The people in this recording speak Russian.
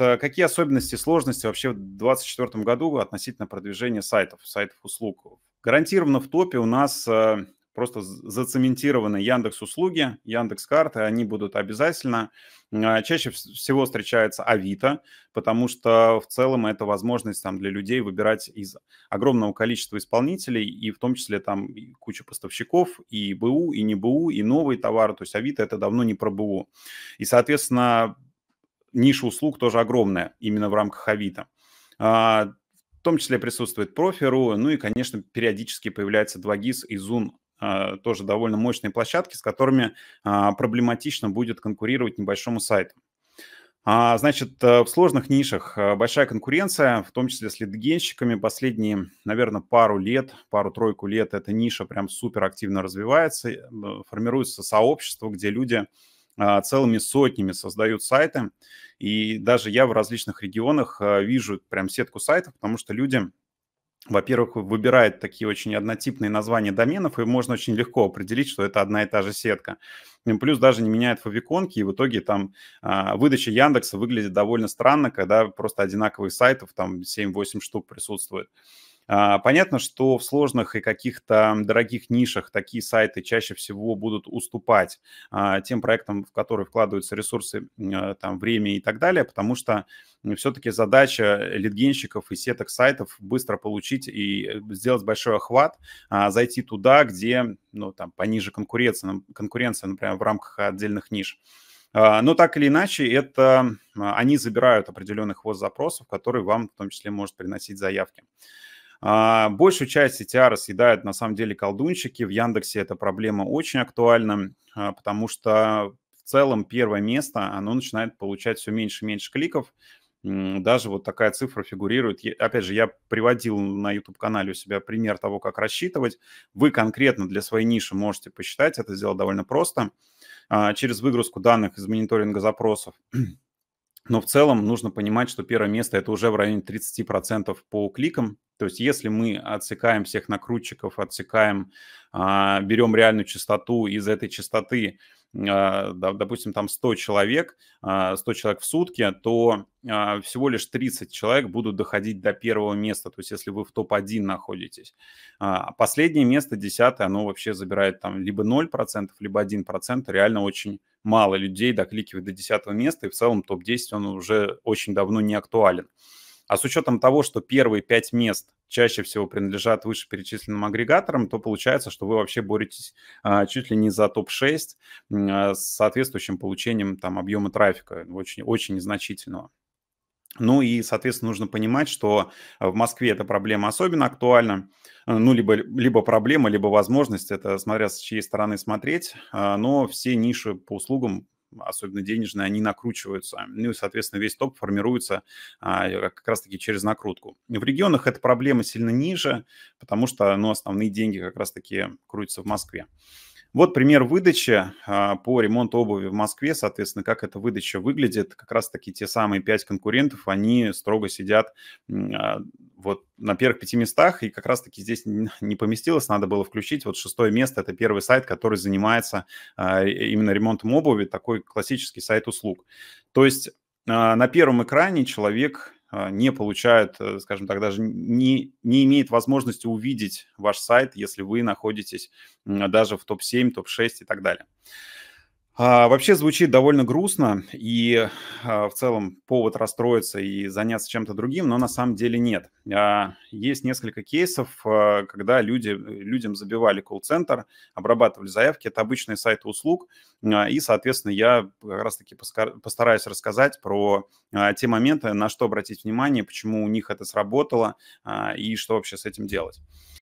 Э, какие особенности, сложности вообще в 2024 году относительно продвижения сайтов, сайтов услуг? Гарантированно в топе у нас э, просто зацементированы Яндекс услуги, Яндекс карты, они будут обязательно. Э, чаще всего встречается Авито, потому что в целом это возможность там для людей выбирать из огромного количества исполнителей и в том числе там куча поставщиков и БУ, и не БУ, и новые товары. То есть Авито это давно не про БУ. И, соответственно, ниша услуг тоже огромная именно в рамках Авито. А, в том числе присутствует Профи.ру, ну и, конечно, периодически появляется 2 и Zoom, а, тоже довольно мощные площадки, с которыми а, проблематично будет конкурировать небольшому сайту. значит, э, в сложных нишах э, большая конкуренция, в том числе с лидгенщиками Последние, наверное, пару лет, пару-тройку лет эта ниша прям супер активно развивается. Э, формируется сообщество, где люди а, целыми сотнями создают сайты. И даже я в различных регионах а, вижу прям сетку сайтов, потому что люди во-первых, выбирают такие очень однотипные названия доменов, и можно очень легко определить, что это одна и та же сетка. Плюс даже не меняет фавиконки, и в итоге там а, выдача Яндекса выглядит довольно странно, когда просто одинаковых сайтов там 7-8 штук присутствует. А, понятно, что в сложных и каких-то дорогих нишах такие сайты чаще всего будут уступать а, тем проектам, в которые вкладываются ресурсы, а, там, время и так далее, потому что все-таки задача литгенщиков и сеток сайтов быстро получить и э, сделать большой охват, зайти туда, где, ну, там, пониже конкуренция, конкуренция, например, в рамках отдельных ниш. Но так или иначе, это они забирают определенный хвост запросов, который вам в том числе может приносить заявки. А, большую часть CTR съедают на самом деле колдунчики. В Яндексе эта проблема очень актуальна, а, потому что в целом первое место, оно начинает получать все меньше и меньше кликов. Даже вот такая цифра фигурирует. Опять же, я приводил на YouTube-канале у себя пример того, как рассчитывать. Вы конкретно для своей ниши можете посчитать, это сделать довольно просто, а, через выгрузку данных из мониторинга запросов. Но в целом нужно понимать, что первое место – это уже в районе 30% по кликам, то есть если мы отсекаем всех накрутчиков, отсекаем, а, берем реальную частоту, из этой частоты, а, допустим, там 100 человек, 100 а, человек в сутки, то всего лишь 30 человек будут доходить до первого места, то есть если вы в топ-1 находитесь. Последнее место, десятое, оно вообще забирает там либо 0%, либо 1%, реально очень мало людей докликивает до десятого места, и в целом топ-10 он уже очень давно не актуален. А с учетом того, что первые пять мест чаще всего принадлежат вышеперечисленным агрегаторам, то получается, что вы вообще боретесь а, чуть ли не за топ-6 а, с соответствующим получением там объема трафика, ну, очень, очень незначительного. Ну и, соответственно, нужно понимать, что в Москве эта проблема особенно актуальна. Ну, либо, либо проблема, либо возможность, это смотря с чьей стороны смотреть, а, но все ниши по услугам особенно денежные, они накручиваются. Ну и, соответственно, весь ток формируется а, как раз-таки через накрутку. в регионах эта проблема сильно ниже, потому что ну, основные деньги как раз-таки крутятся в Москве. Вот пример выдачи а, по ремонту обуви в Москве, соответственно, как эта выдача выглядит. Как раз-таки те самые пять конкурентов, они строго сидят а, вот на первых пяти местах, и как раз-таки здесь не поместилось, надо было включить. Вот шестое место – это первый сайт, который занимается а, именно ремонтом обуви, такой классический сайт услуг. То есть а, на первом экране человек а, не получает, э, скажем так, даже не, не имеет возможности увидеть ваш сайт, если вы находитесь даже в топ-7, топ-6 и так далее. А, вообще звучит довольно грустно, и а, в целом повод расстроиться и заняться чем-то другим, но на самом деле нет. А, есть несколько кейсов, когда люди, людям забивали колл-центр, обрабатывали заявки, это обычные сайты услуг, и, соответственно, я как раз-таки постараюсь рассказать про те моменты, на что обратить внимание, почему у них это сработало и что вообще с этим делать.